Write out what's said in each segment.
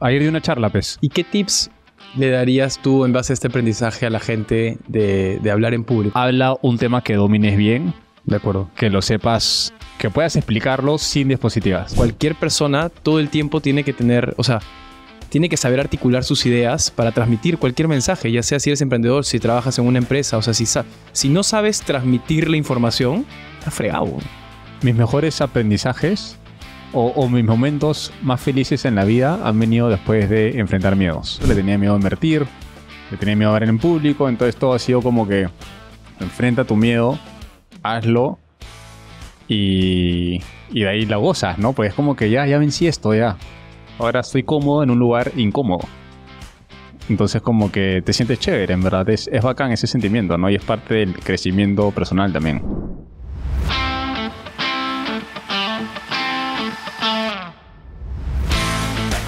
Ayer de una charla, pues. ¿Y qué tips le darías tú en base a este aprendizaje a la gente de, hablar en público? Habla un tema que domines bien. De acuerdo. Que lo sepas, que puedas explicarlo sin dispositivas. Cualquier persona todo el tiempo tiene que tener, o sea, tiene que saber articular sus ideas para transmitir cualquier mensaje, ya sea si eres emprendedor, si trabajas en una empresa, o sea, si, si no sabes transmitir la información, está fregado. Mis mejores aprendizajes o, mis momentos más felices en la vida han venido después de enfrentar miedos. Yo Le tenía miedo a invertir, le tenía miedo a hablar en público, entonces todo ha sido como que enfrenta tu miedo, hazlo y, de ahí la gozas, ¿no? Pues es como que ya, ya vencí esto, ya. Ahora estoy cómodo en un lugar incómodo. Entonces como que te sientes chévere, en verdad. Es, es bacán ese sentimiento, ¿no? Y es parte del crecimiento personal también.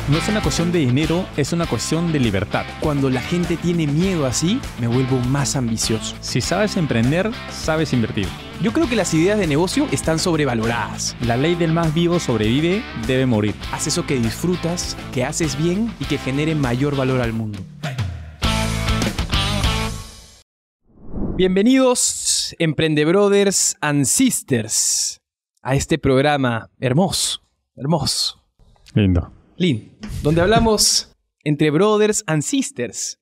No es una cuestión de dinero, es una cuestión de libertad. Cuando la gente tiene miedo así, me vuelvo más ambicioso. Si sabes emprender, sabes invertir. Yo creo que las ideas de negocio están sobrevaloradas. La ley del más vivo sobrevive, debe morir. Haz eso que disfrutas, que haces bien y que genere mayor valor al mundo. Bienvenidos, Emprende Brothers and Sisters, a este programa hermoso, hermoso. Lindo. Lin, donde hablamos entre brothers and sisters.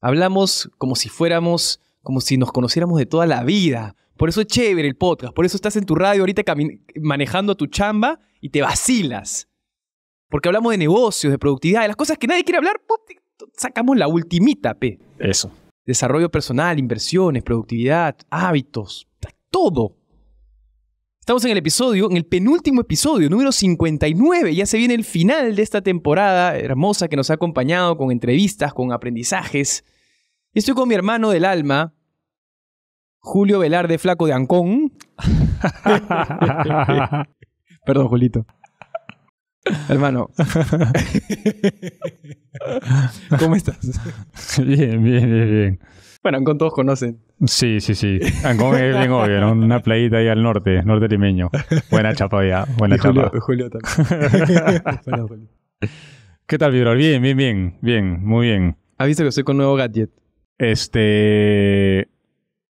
Hablamos como si fuéramos, como si nos conociéramos de toda la vida. Por eso es chévere el podcast, por eso estás en tu radio ahorita manejando tu chamba y te vacilas. Porque hablamos de negocios, de productividad, de las cosas que nadie quiere hablar, sacamos la ultimita, P. Eso. Desarrollo personal, inversiones, productividad, hábitos, todo. Estamos en el episodio, en el penúltimo episodio, número 59. Ya se viene el final de esta temporada hermosa que nos ha acompañado con entrevistas, con aprendizajes. estoy con mi hermano del alma, Julio Velarde Flaco de Ancón. Perdón, Julito. Hermano. ¿Cómo estás? Bien, bien, bien, bien. Bueno, Ancón todos conocen. Sí, sí, sí. Ancón ah, es bien obvio, ¿no? Una playita ahí al norte, norte limeño. Buena chapa ya, buena chapa. Julio, también. ¿Qué tal, Vidor? Bien, bien, bien, bien, muy bien. ¿Has visto que estoy con nuevo gadget? Este...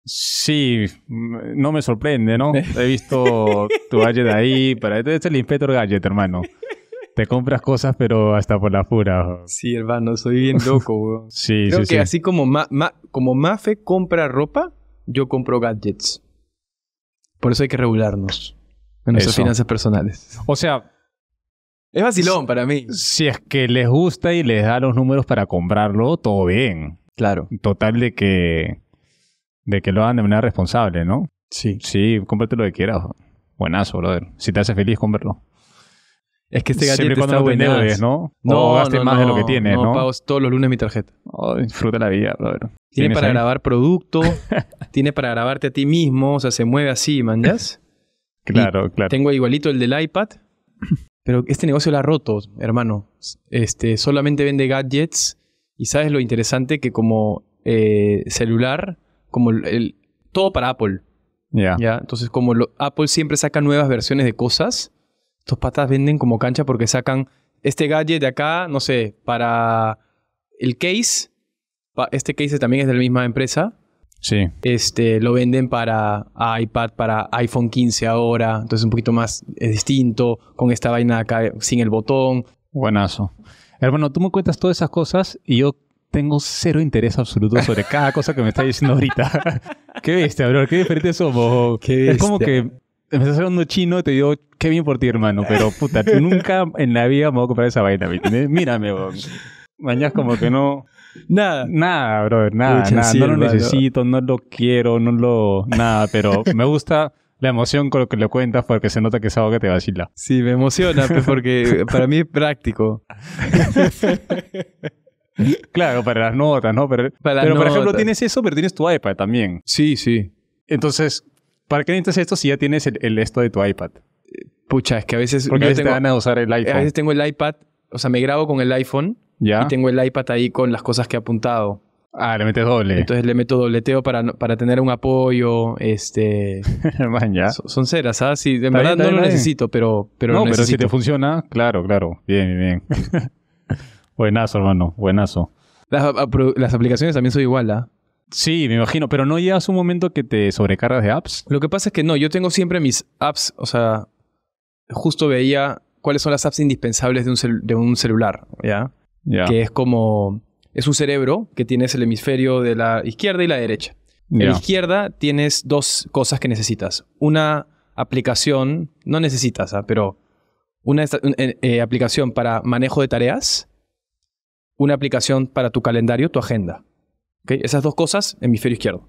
Sí, no me sorprende, ¿no? He visto tu gadget ahí, para este es el Inspector Gadget, hermano. Te compras cosas, pero hasta por la pura. Sí, hermano, soy bien loco, weón. sí, Creo que así como, Ma como Mafe compra ropa, yo compro gadgets. Por eso hay que regularnos en nuestras finanzas personales. O sea, es vacilón para mí. Si es que les gusta y les da los números para comprarlo, todo bien. Claro. Total de que de que lo hagan de manera responsable, ¿no? Sí. Sí, cómprate lo que quieras. Buenazo, brother. Si te hace feliz, cómpralo. Es que este gadget Siempre está debes, ¿no? No, gastes más de lo que tienes, ¿no? No, pago todos los lunes mi tarjeta. disfruta la vida, brother. Tiene para grabar producto, tiene para grabarte a ti mismo, o sea, se mueve así, manjas. claro, claro. Tengo igualito el del iPad, pero este negocio lo ha roto, hermano. Este, solamente vende gadgets y sabes lo interesante que como eh, celular, como el, todo para Apple. Ya. Entonces, como Apple siempre saca nuevas versiones de cosas, estos patas venden como cancha porque sacan este gadget de acá, no sé, para el case. Este case también es de la misma empresa. Sí. Este, lo venden para iPad, para iPhone 15 ahora. Entonces un poquito más distinto. Con esta vaina acá sin el botón. Buenazo. Hermano, tú me cuentas todas esas cosas y yo tengo cero interés absoluto sobre cada cosa que me estás diciendo ahorita. qué viste, bro, qué diferentes somos. Es como que ser hablando chino, y te digo, qué bien por ti, hermano, pero puta, nunca en la vida me voy a comprar esa vaina, ¿me Mírame, bro. Mañas como que no. Nada. Nada, brother, nada, nada. no lo necesito, no lo quiero, no lo. Nada, pero me gusta la emoción con lo que le cuentas porque se nota que es algo que te vacila. Sí, me emociona, pues, porque para mí es práctico. claro, para las notas, ¿no? pero por ejemplo, tienes eso, pero tienes tu iPad también. Sí, sí. Entonces, ¿Para qué necesitas esto si ya tienes el, esto de tu iPad? Pucha, es que a veces... Porque a veces tengo, te van a usar el iPhone. A veces tengo el iPad, o sea, me grabo con el iPhone y tengo el iPad ahí con las cosas que he apuntado. Ah, le metes doble. Entonces le meto dobleteo para, para tener un apoyo. Este. ya. Son, ceras, ¿sabes? ¿ah? Sí, en verdad no lo necesito, pero. pero no, necesito. pero si te funciona, claro, claro. Bien, bien. buenazo, hermano, buenazo. Las, aplicaciones también son igual, ¿ah? Sí, me imagino, pero no llegas un momento que te sobrecargas de apps. Lo que pasa es que no, yo tengo siempre mis apps, o sea, justo veía cuáles son las apps indispensables de un, celular, ¿ya? Que es como, es un cerebro que tienes el hemisferio de la izquierda y la derecha. En la izquierda tienes dos cosas que necesitas. Una aplicación, no necesitas, ¿ah? pero una eh, eh, aplicación para manejo de tareas, una aplicación para tu calendario, tu agenda. Esas dos cosas, hemisferio izquierdo.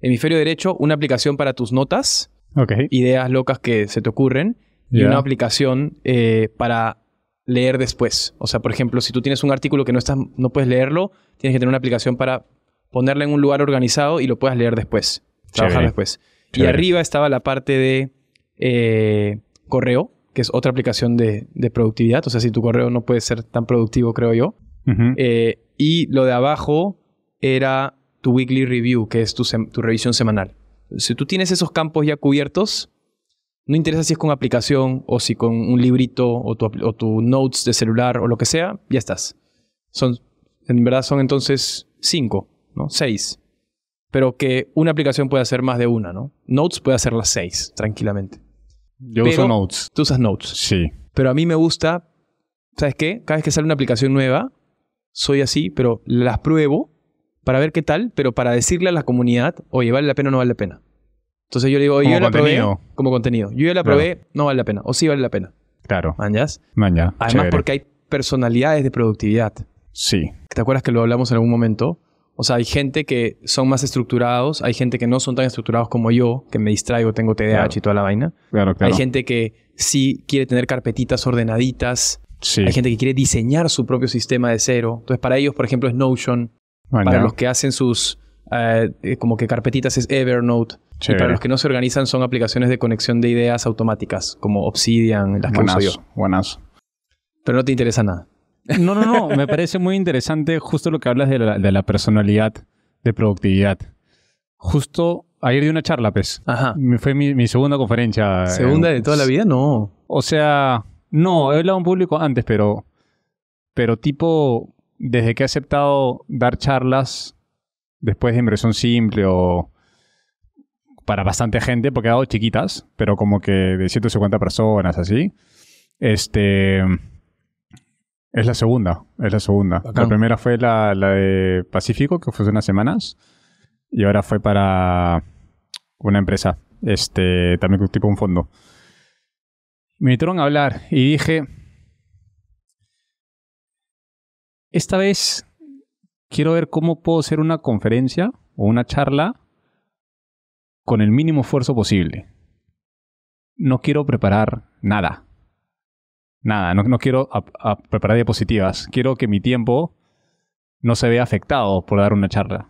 Hemisferio derecho, una aplicación para tus notas, ideas locas que se te ocurren, y una aplicación eh, para leer después. O sea, por ejemplo, si tú tienes un artículo que no, estás, no puedes leerlo, tienes que tener una aplicación para ponerla en un lugar organizado y lo puedas leer después, trabajar después. Y arriba estaba la parte de eh, correo, que es otra aplicación de, productividad. O sea, si tu correo no puede ser tan productivo, creo yo. Eh, y lo de abajo era tu weekly review, que es tu, tu revisión semanal. Si tú tienes esos campos ya cubiertos, no interesa si es con aplicación o si con un librito o tu, o tu notes de celular o lo que sea, ya estás. Son, en verdad son entonces cinco, ¿no? Seis. Pero que una aplicación puede hacer más de una, ¿no? Notes puede hacer las seis, tranquilamente. Yo uso Notes. Tú usas Notes. Sí. Pero a mí me gusta, ¿sabes qué? Cada vez que sale una aplicación nueva, soy así, pero las pruebo para ver qué tal, pero para decirle a la comunidad, oye, vale la pena o no vale la pena. Entonces yo le digo, oye yo la probé como contenido. Yo ya la probé, no vale la pena. O sí vale la pena. Claro. ¿Mañas? Maña. Además, porque hay personalidades de productividad. Sí. ¿Te acuerdas que lo hablamos en algún momento? O sea, hay gente que son más estructurados, hay gente que no son tan estructurados como yo, que me distraigo, tengo TDAH y toda la vaina. Claro, claro. Hay gente que sí quiere tener carpetitas ordenaditas. Sí. Hay gente que quiere diseñar su propio sistema de cero. Entonces, para ellos, por ejemplo, es Notion para los que hacen sus eh, como que carpetitas es Evernote. para los que no se organizan son aplicaciones de conexión de ideas automáticas, como Obsidian, las que buenas, Pero no te interesa nada. No, no, no. me parece muy interesante justo lo que hablas de la, personalidad, de productividad. Justo ayer di una charla, pues. Ajá. Fue mi, segunda conferencia. ¿Segunda de toda la vida? No. O sea, no, he hablado en público antes, pero. Pero tipo, desde que he aceptado dar charlas después de inversión simple o para bastante gente, porque he dado chiquitas, pero como que de 150 personas, así. Este. Es la segunda, es la segunda. La primera fue la, de Pacífico, que fue hace unas semanas. Y ahora fue para una empresa, este, también tipo un fondo. Me invitaron a hablar y dije, esta vez quiero ver cómo puedo hacer una conferencia o una charla con el mínimo esfuerzo posible. No quiero preparar nada. Nada, no, quiero preparar diapositivas. Quiero que mi tiempo no se vea afectado por dar una charla.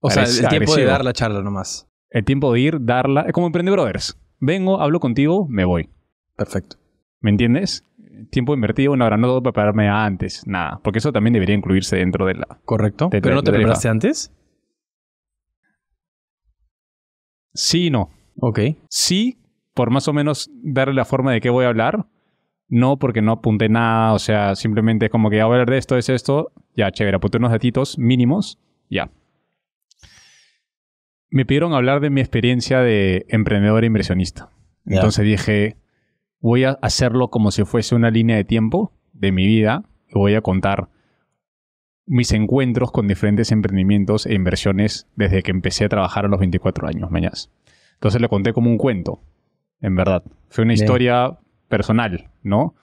O sea, el, tiempo de dar la charla nomás. El tiempo de ir, darla. Es como Emprende Brothers. Vengo, hablo contigo, me voy. Perfecto. ¿Me entiendes? tiempo invertido, una hora, no todo prepararme antes, nada. Porque eso también debería incluirse dentro de la. Correcto. ¿Pero no te preparaste antes? Sí y no. Ok. Sí, por más o menos darle la forma de qué voy a hablar. No, porque no apunté nada, o sea, simplemente es como que ah, voy a hablar de esto, es esto. Ya, chévere, apunté unos datitos mínimos, ya. Me pidieron hablar de mi experiencia de emprendedor e inversionista. Entonces dije, voy a hacerlo como si fuese una línea de tiempo de mi vida y voy a contar mis encuentros con diferentes emprendimientos e inversiones desde que empecé a trabajar a los 24 años, mañas. Entonces le conté como un cuento, en verdad. Fue una historia personal, ¿no?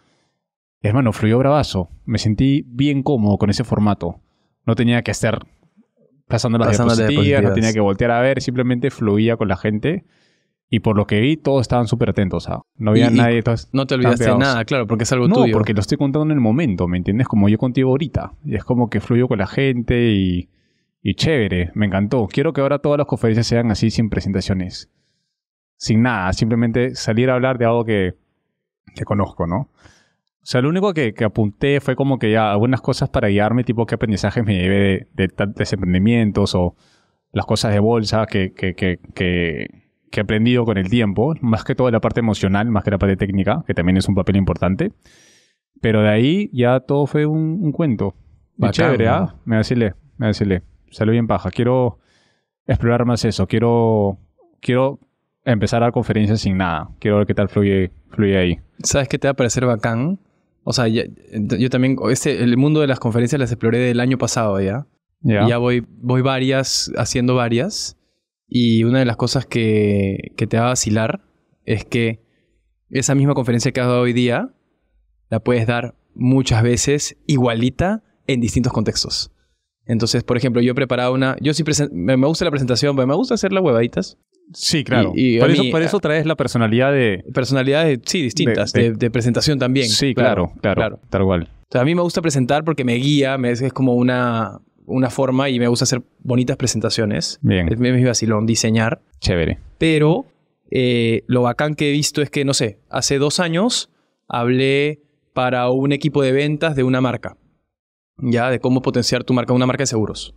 hermano, fluyó bravazo. Me sentí bien cómodo con ese formato. No tenía que estar pasando las, pasando no tenía que voltear a ver, simplemente fluía con la gente y por lo que vi, todos estaban súper atentos. no había nadie. no te olvidaste de nada, claro, porque es algo tuyo. No, porque lo estoy contando en el momento, ¿me entiendes? Como yo contigo ahorita. Y es como que fluyo con la gente y, chévere. Me encantó. Quiero que ahora todas las conferencias sean así, sin presentaciones. Sin nada. Simplemente salir a hablar de algo que, que conozco, ¿no? O sea, lo único que, que, apunté fue como que ya algunas cosas para guiarme, tipo qué aprendizajes me llevé de, de, emprendimientos o las cosas de bolsa que, que que he aprendido con el tiempo, más que toda la parte emocional, más que la parte técnica, que también es un papel importante. Pero de ahí ya todo fue un, cuento. Bacán, chévere, ¿ah? Me decirle me decirle... Salió bien paja. Quiero explorar más eso. Quiero, quiero empezar a dar conferencias sin nada. Quiero ver qué tal fluye, fluye ahí. ¿Sabes qué te va a parecer bacán? O sea, yo también, este, el mundo de las conferencias las exploré del año pasado ya. ya voy, voy varias, haciendo varias. Y una de las cosas que, te va a vacilar es que esa misma conferencia que has dado hoy día la puedes dar muchas veces igualita en distintos contextos. Entonces, por ejemplo, yo he preparado una. Yo sí me gusta la presentación, me gusta hacer las huevaditas. Sí, claro. Y, por, eso, por, traes la personalidad de. Personalidades, sí, distintas, de, presentación también. Sí, claro, claro, Tal cual. a mí me gusta presentar porque me guía, me, es como una, una forma y me gusta hacer bonitas presentaciones. Bien. Es mi vacilón diseñar. Chévere. Pero eh, lo bacán que he visto es que, no sé, hace dos años hablé para un equipo de ventas de una marca. Ya, de cómo potenciar tu marca, una marca de seguros.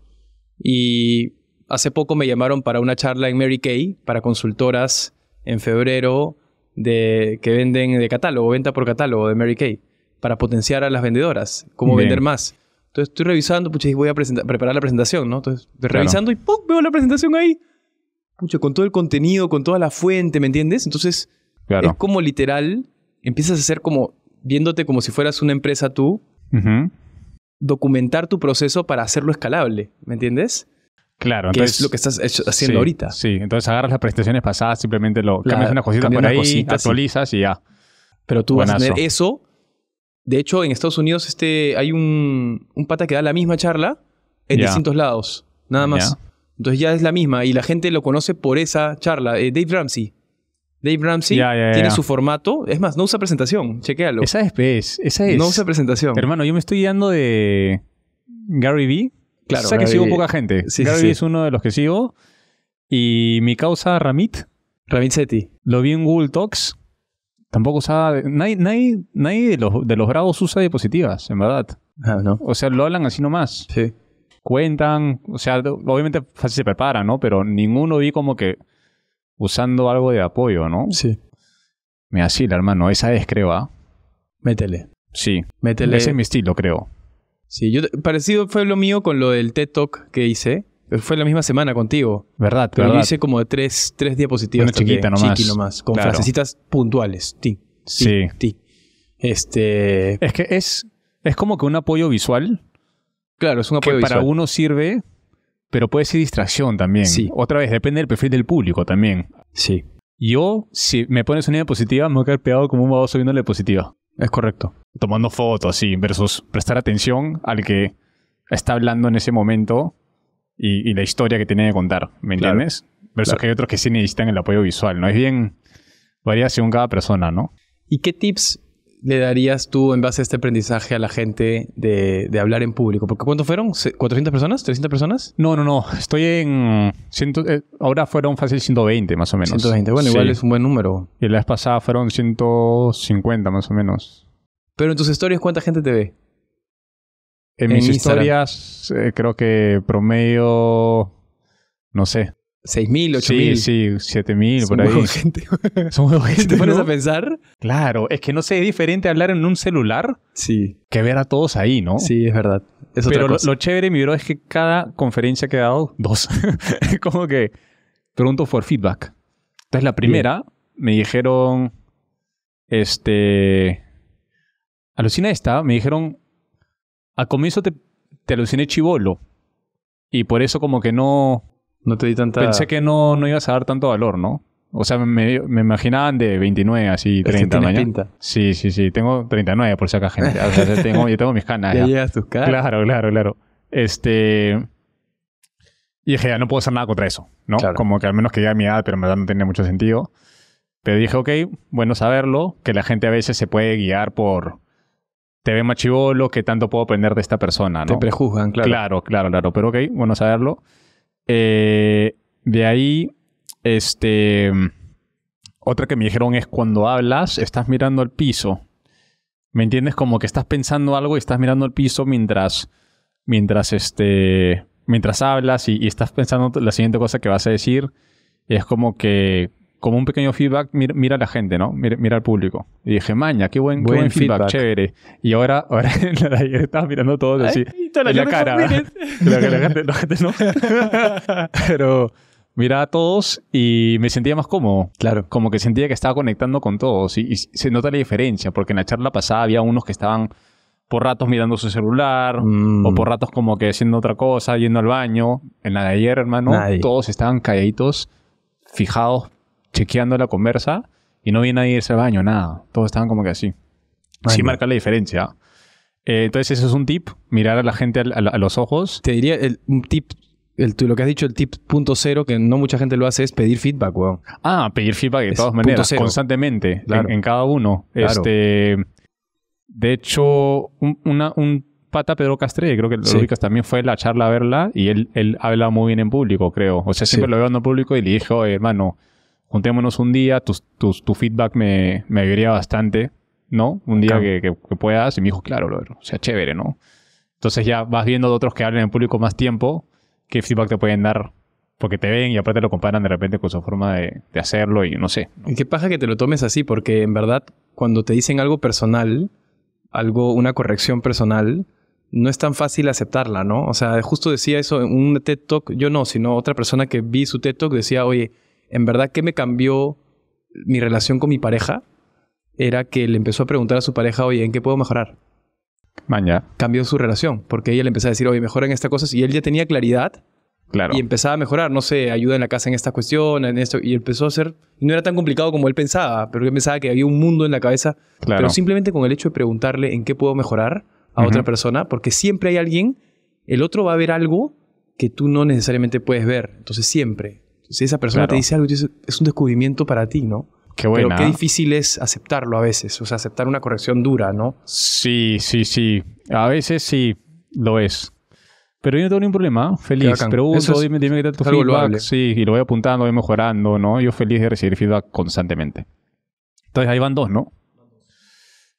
Y hace poco me llamaron para una charla en Mary Kay para consultoras en febrero de, que venden de catálogo, venta por catálogo de Mary Kay, para potenciar a las vendedoras, cómo vender más. Entonces estoy revisando, pucha, y voy a preparar la presentación, ¿no? Entonces estoy revisando y ¡pum! veo la presentación ahí. Pucha, con todo el contenido, con toda la fuente, ¿me entiendes? Entonces es como literal, empiezas a hacer como, viéndote como si fueras una empresa tú, documentar tu proceso para hacerlo escalable, ¿me entiendes? Claro, que entonces, es lo que estás haciendo ahorita. Sí, entonces agarras las presentaciones pasadas, simplemente lo cambias una cosita por ahí, actualizas y ya. Pero tú vas a tener eso de hecho, en Estados Unidos este, hay un, pata que da la misma charla en distintos lados, nada más. Entonces ya es la misma y la gente lo conoce por esa charla. Eh, Dave Ramsey. Dave Ramsey tiene su formato. Es más, no usa presentación. Chequéalo. Esa es, pues, esa es. No usa presentación. Hermano, yo me estoy guiando de Gary Vee. Claro. O sea que sigo poca gente. Gary es uno de los que sigo. Y mi causa, Ramit. Ramit Seti. Lo vi en Google Talks. Tampoco usaba. Nadie, de, los, de bravos usa diapositivas, en verdad. Ah, no. O sea, lo hablan así nomás. Sí. Cuentan, o sea, obviamente fácil se preparan, ¿no? Pero ninguno vi como que usando algo de apoyo, ¿no? Sí. Me la hermano. Esa es, creo, ¿ah? Métele. Sí. Métele. Ese es mi estilo, creo. Sí, yo, parecido fue lo mío con lo del TED Talk que hice fue la misma semana contigo. Verdad, Pero lo hice como de tres, tres diapositivas. Una chiquita nomás. nomás con frasecitas puntuales. Sí. sí. Este... Es que es, es como que un apoyo visual. Claro, es un apoyo para uno sirve, pero puede ser distracción también. Sí. Otra vez, depende del perfil del público también. Sí. Yo, si me pones una diapositiva, me voy a quedar pegado como un baboso viendo la diapositiva. Es correcto. Tomando fotos, sí, versus prestar atención al que está hablando en ese momento y, la historia que tiene que contar, ¿me entiendes? Versus que hay otros que sí necesitan el apoyo visual, ¿no? Es bien, varía según cada persona, ¿no? ¿Y qué tips le darías tú en base a este aprendizaje a la gente de, hablar en público? Porque ¿cuántos fueron? ¿400 personas? ¿300 personas? No, no, no. Estoy en... Eh, ahora fueron fácil 120 más o menos. 120. Bueno, igual es un buen número. Y la vez pasada fueron 150 más o menos. Pero en tus historias, ¿cuánta gente te ve? En, mis historias, eh, creo que promedio, no sé. 6.000, 8.000. Sí, sí, 7.000 por ahí. Son muy gente. te pones a pensar. Claro, es que no sé, es diferente hablar en un celular sí. que ver a todos ahí, ¿no? Sí, es verdad. Es Pero lo, chévere, mi bro, es que cada conferencia que he dado, dos, como que pregunto por feedback. Entonces, la primera, me dijeron, este, alucina esta, me dijeron, a comienzo te, te aluciné chivolo. Y por eso como que no... No te di tanta... Pensé que no, no ibas a dar tanto valor, ¿no? O sea, me, imaginaban de 29, así, 30 años. Sí, sí, sí. Tengo 39 por si acaso, gente. O sea, yo tengo mis canas. Ya, tus canas. Claro, claro, claro. Este... Y dije, ya no puedo hacer nada contra eso, ¿no? Como que al menos que ya mi edad, pero en verdad no tenía mucho sentido. Pero dije, ok, bueno saberlo, que la gente a veces se puede guiar por, te ve machivolo, que tanto puedo aprender de esta persona? ¿no? Te prejuzgan, claro. Claro, claro, claro. Pero ok, bueno saberlo. Eh, de ahí, este. Otra que me dijeron es cuando hablas, estás mirando al piso. ¿Me entiendes? Como que estás pensando algo y estás mirando al piso mientras. Mientras este. Mientras hablas y, y estás pensando la siguiente cosa que vas a decir. Es como que como un pequeño feedback, mira, a la gente, ¿no? Mira, al público. Y dije, maña, qué buen, qué feedback, chévere. Y ahora, en la ayer estaba mirando todos así. en la cara. gente, no. Pero mira a todos y me sentía más cómodo. Claro. Como que sentía que estaba conectando con todos. Y, se nota la diferencia, porque en la charla pasada había unos que estaban por ratos mirando su celular mm. o por ratos como que haciendo otra cosa, yendo al baño. En la de ayer, hermano, todos estaban calladitos, fijados chequeando la conversa y no vi nadie irse al baño, nada. Todos estaban como que así. así Sí marca la diferencia. Eh, entonces, eso es un tip, mirar a la gente a, los ojos. Te diría el, un tip el, lo que has dicho, el tip punto cero, que no mucha gente lo hace, es pedir feedback, weón. Ah, pedir feedback de todas maneras, constantemente, en, cada uno. Este, de hecho, un, una, un pata Pedro Castré, creo que lo también, fue la charla a verla y él, él habla muy bien en público, creo. O sea, siempre lo veo en público y le dije, oye, hermano, juntémonos un día, tu feedback me, me bastante, ¿no? Un día que, puedas. Y me dijo, claro, veré o sea, chévere, ¿no? Entonces ya vas viendo de otros que hablan en público más tiempo, qué feedback te pueden dar porque te ven y aparte lo comparan de repente con su forma de, de hacerlo y no sé. qué pasa que te lo tomes así, porque en verdad cuando te dicen algo personal, algo, una corrección personal, no es tan fácil aceptarla, ¿no? O sea, justo decía eso en un TED Talk, yo no, sino otra persona que vi su TED Talk decía, oye, en verdad que me cambió mi relación con mi pareja era que le empezó a preguntar a su pareja, oye, ¿en qué puedo mejorar? Mañana. Cambió su relación, porque ella le empezó a decir, oye, mejora en estas cosas, y él ya tenía claridad. Claro. Y empezaba a mejorar, no sé, ayuda en la casa en esta cuestión, en esto, y empezó a ser, no era tan complicado como él pensaba, pero él pensaba que había un mundo en la cabeza, pero simplemente con el hecho de preguntarle en qué puedo mejorar a otra persona, porque siempre hay alguien, el otro va a ver algo que tú no necesariamente puedes ver, entonces siempre, si esa persona te dice algo, es un descubrimiento para ti, ¿no? Qué bueno Pero qué difícil es aceptarlo a veces, o sea, aceptar una corrección dura, ¿no? Sí, sí, sí. A veces sí lo es. Pero yo no tengo ningún problema, ¿eh? feliz. Pregunto, dime, dime qué tal tu feedback. Sí, y lo voy apuntando, voy mejorando, ¿no? Yo feliz de recibir feedback constantemente. Entonces ahí van dos, ¿no?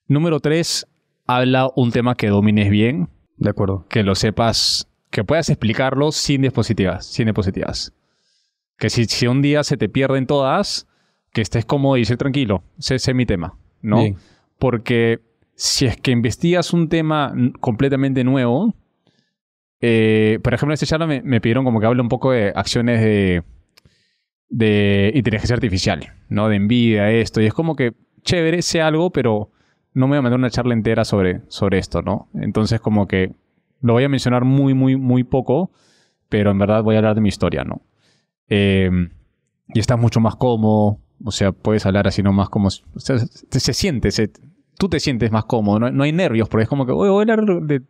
Número tres, habla un tema que domines bien. De acuerdo. Que lo sepas, que puedas explicarlo sin diapositivas, sin diapositivas. Que si, un día se te pierden todas, que estés cómodo y sé tranquilo, Sé mi tema, ¿no? Porque si es que investigas un tema completamente nuevo, eh, por ejemplo, en este charla me, pidieron como que hable un poco de acciones de, de inteligencia artificial, ¿no? De envidia, esto, y es como que chévere, sé algo, pero no me voy a mandar una charla entera sobre, sobre esto, ¿no? Entonces, como que lo voy a mencionar muy, muy, muy poco, pero en verdad voy a hablar de mi historia, ¿no? Em, y estás mucho más cómodo. O sea, puedes hablar así nomás como. se, siente, tú te sientes más cómodo. No, hay nervios, porque es como que, voy a hablar de.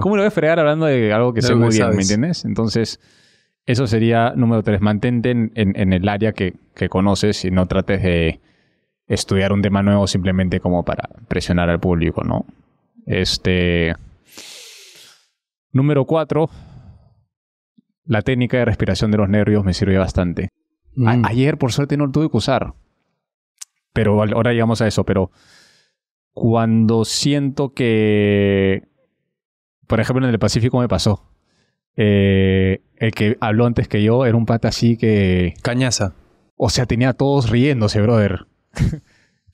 ¿Cómo lo voy a fregar hablando de algo que se sé muy bien, ¿me entiendes? Entonces, eso sería número tres. Mantente en, el área que, conoces y no trates de estudiar un tema nuevo simplemente como para presionar al público, ¿no? Este. Número cuatro, la técnica de respiración de los nervios me sirve bastante. Mm. ayer, por suerte, no lo tuve que usar. Pero ahora llegamos a eso. Pero cuando siento que. Por ejemplo, en el Pacífico me pasó. Eh, el que habló antes que yo era un pata así que. Cañaza. O sea, tenía a todos riéndose, brother.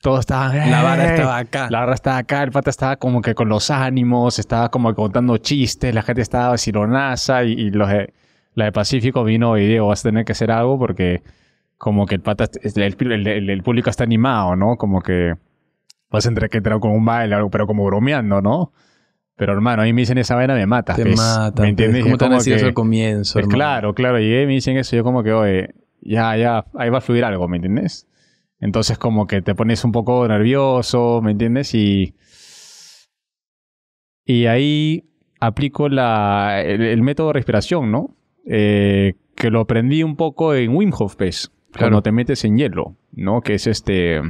todos estaban. La barra estaba acá. La barra estaba acá, el pata estaba como que con los ánimos, estaba como contando chistes, la gente estaba sironaza y, y los. Eh, la de Pacífico vino y digo, vas a tener que hacer algo porque como que el, pata, público está animado, ¿no? Como que vas a entrar que entrar con un baile, pero como bromeando, ¿no? Pero hermano, ahí me dicen esa vaina, me mata. Te mata. ¿Me entiendes? Como te han que, eso al comienzo? Es, claro, claro. Y y me dicen eso. Yo como que, oye, ya, ya, ahí va a fluir algo, ¿me entiendes? Entonces como que te pones un poco nervioso, ¿me entiendes? Y, y ahí aplico la, el método de respiración, ¿no? Eh, que lo aprendí un poco en Wim Hof pues, cuando te metes en hielo, ¿no? Que es este...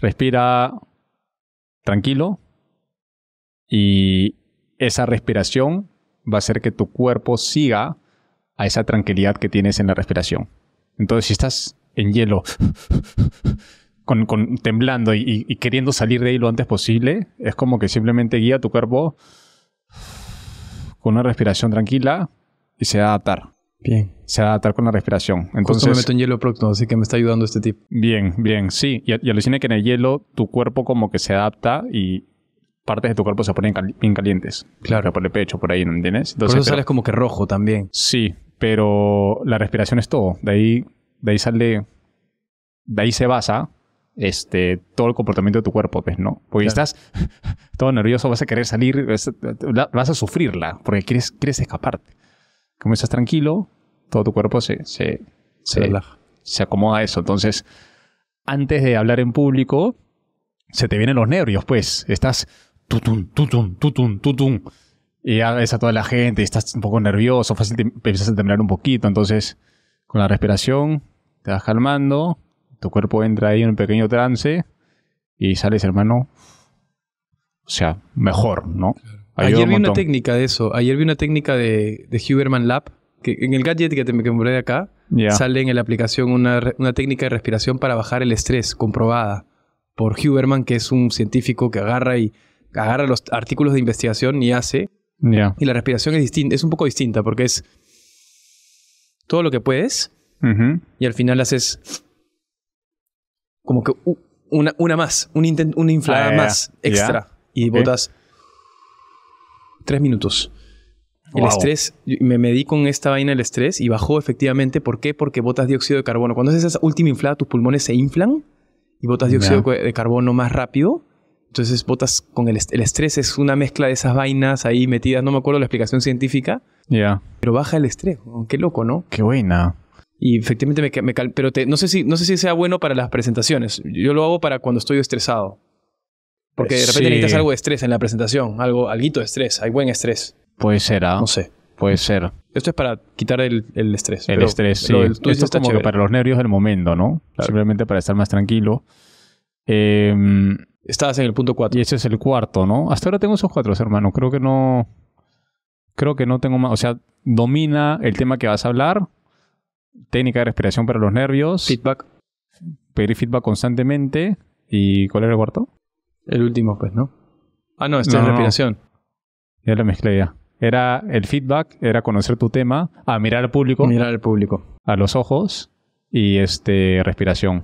Respira tranquilo y esa respiración va a hacer que tu cuerpo siga a esa tranquilidad que tienes en la respiración. Entonces, si estás en hielo, con, temblando y, queriendo salir de ahí lo antes posible, es como que simplemente guía tu cuerpo con una respiración tranquila y se va a adaptar. Bien. Se va a adaptar con la respiración. Entonces me meto en hielo próximo, así que me está ayudando este tip. Bien, bien, sí. Y, alucina que en el hielo tu cuerpo como que se adapta y partes de tu cuerpo se ponen bien calientes. Claro. Por el pecho, por ahí, ¿no entiendes? Entonces, por eso sales como que rojo también. Sí, pero la respiración es todo. De ahí, de ahí sale, de ahí se basa este, todo el comportamiento de tu cuerpo, pues, ¿no? Porque estás todo nervioso, vas a querer salir, vas a sufrirla, porque quieres, quieres escaparte. Como estás tranquilo, todo tu cuerpo se, se, se, acomoda a eso. Entonces, antes de hablar en público, se te vienen los nervios, pues. Estás tutum, tutum, tutum, tutum. Y ya ves a toda la gente, estás un poco nervioso, fácil te empiezas a temblar un poquito. Entonces, con la respiración, te vas calmando, tu cuerpo entra ahí en un pequeño trance y sales, hermano, o sea, mejor, ¿no? Ayer vi una técnica de eso. Ayer vi una técnica de, de Huberman Lab, que en el gadget que te me compré de acá, sale en la aplicación una, técnica de respiración para bajar el estrés, comprobada por Huberman, que es un científico que agarra y agarra los artículos de investigación y hace. Y la respiración es, distinta, es un poco distinta porque es todo lo que puedes y al final haces como que una, una más, una inflada ah, más extra. Y botas tres minutos. El estrés, me medí con esta vaina el estrés y bajó efectivamente. ¿Por qué? Porque botas dióxido de carbono. Cuando haces esa última inflada, tus pulmones se inflan y botas dióxido de carbono más rápido. Entonces botas con el, el, estrés, es una mezcla de esas vainas ahí metidas, no me acuerdo la explicación científica. Ya. Pero baja el estrés, qué loco, ¿no? Qué buena. Y efectivamente me, me pero no, sé si, no sé si sea bueno para las presentaciones. Yo lo hago para cuando estoy estresado. Porque de repente necesitas algo de estrés en la presentación, algo, alguito de estrés, hay buen estrés. Puede ser, ¿ah? No sé. Puede ser. Esto es para quitar el, estrés. El estrés, sí. Esto es como que para los nervios del momento, ¿no? Simplemente para estar más tranquilo. Eh, Estabas en el punto 4. Y ese es el cuarto, ¿no? Hasta ahora tengo esos cuatro, hermano. Creo que no. Creo que no tengo más. O sea, domina el tema que vas a hablar, técnica de respiración para los nervios. Feedback. Pedir feedback constantemente. ¿Y cuál era el cuarto? El último, pues, ¿no? Ah, no, este es respiración. Ya lo mezclé ya. Era el feedback, era conocer tu tema, a mirar al público. Mirar al público. A los ojos y este respiración.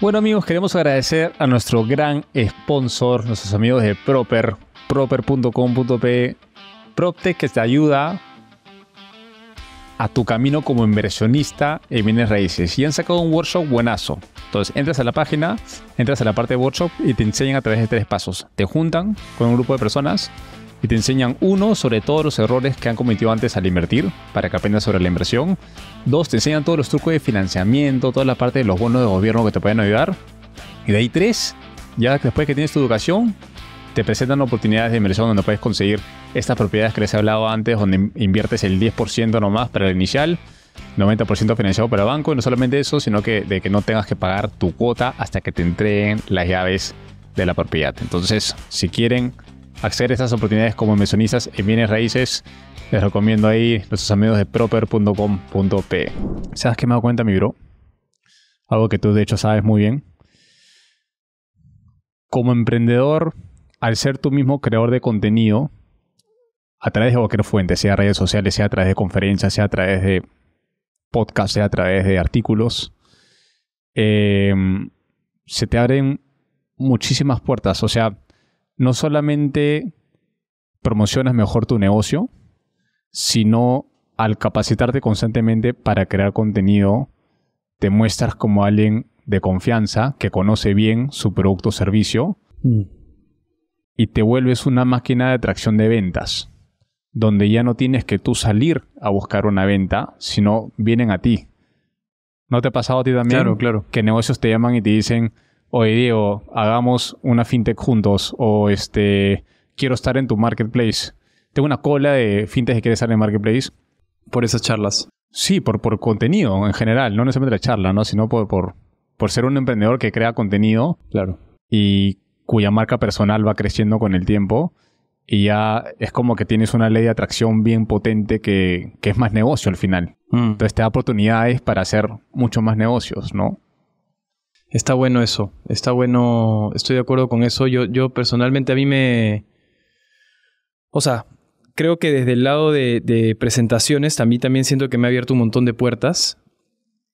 Bueno amigos, queremos agradecer a nuestro gran sponsor, nuestros amigos de Proper, proper.com.p, PropTech que te ayuda a tu camino como inversionista en bienes raíces. Y han sacado un workshop buenazo. Entonces, entras a la página, entras a la parte de workshop y te enseñan a través de tres pasos. Te juntan con un grupo de personas y te enseñan, uno, sobre todos los errores que han cometido antes al invertir, para que aprendas sobre la inversión. Dos, te enseñan todos los trucos de financiamiento, toda la parte de los bonos de gobierno que te pueden ayudar. Y de ahí tres, ya después que tienes tu educación, te presentan oportunidades de inversión donde puedes conseguir estas propiedades que les he hablado antes, donde inviertes el 10% nomás para el inicial, 90% financiado para el banco, y no solamente eso, sino que de que no tengas que pagar tu cuota hasta que te entreguen las llaves de la propiedad. Entonces, si quieren acceder a estas oportunidades como inversionistas en bienes raíces, les recomiendo ahí nuestros amigos de proper.com.p. ¿Sabes qué me he cuenta, mi bro? Algo que tú de hecho sabes muy bien. Como emprendedor, al ser tú mismo creador de contenido, a través de cualquier fuente, sea redes sociales, sea a través de conferencias, sea a través de podcasts, sea a través de artículos, em, se te abren muchísimas puertas. O sea, no solamente promocionas mejor tu negocio, sino al capacitarte constantemente para crear contenido, te muestras como alguien de confianza que conoce bien su producto o servicio. Mm y te vuelves una máquina de atracción de ventas, donde ya no tienes que tú salir a buscar una venta, sino vienen a ti. ¿No te ha pasado a ti también? Claro, Que negocios te llaman y te dicen, oye Diego, hagamos una fintech juntos o este, quiero estar en tu marketplace. Tengo una cola de fintech que quiere estar en marketplace. Por esas charlas. Sí, por, por contenido en general, no necesariamente la charla, ¿no? sino por, por, por ser un emprendedor que crea contenido. Claro. Y cuya marca personal va creciendo con el tiempo y ya es como que tienes una ley de atracción bien potente que, es más negocio al final. Mm. Entonces te da oportunidades para hacer mucho más negocios, ¿no? Está bueno eso, está bueno, estoy de acuerdo con eso. Yo, yo personalmente a mí me... O sea, creo que desde el lado de, presentaciones mí también siento que me ha abierto un montón de puertas.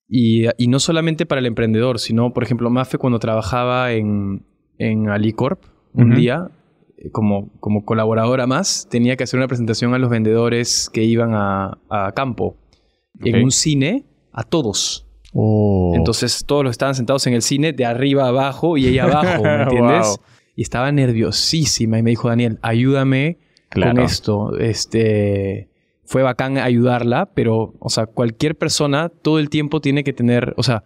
Y, y no solamente para el emprendedor, sino, por ejemplo, Mafe cuando trabajaba en, en Alicorp un día eh, como, como colaboradora más, tenía que hacer una presentación a los vendedores que iban a, campo. En un cine, a todos. Oh. Entonces todos estaban sentados en el cine, de arriba abajo y ella abajo, entiendes? Y estaba nerviosísima y me dijo, Daniel, ayúdame con esto. Este, fue bacán ayudarla, pero, o sea, cualquier persona todo el tiempo tiene que tener, o sea,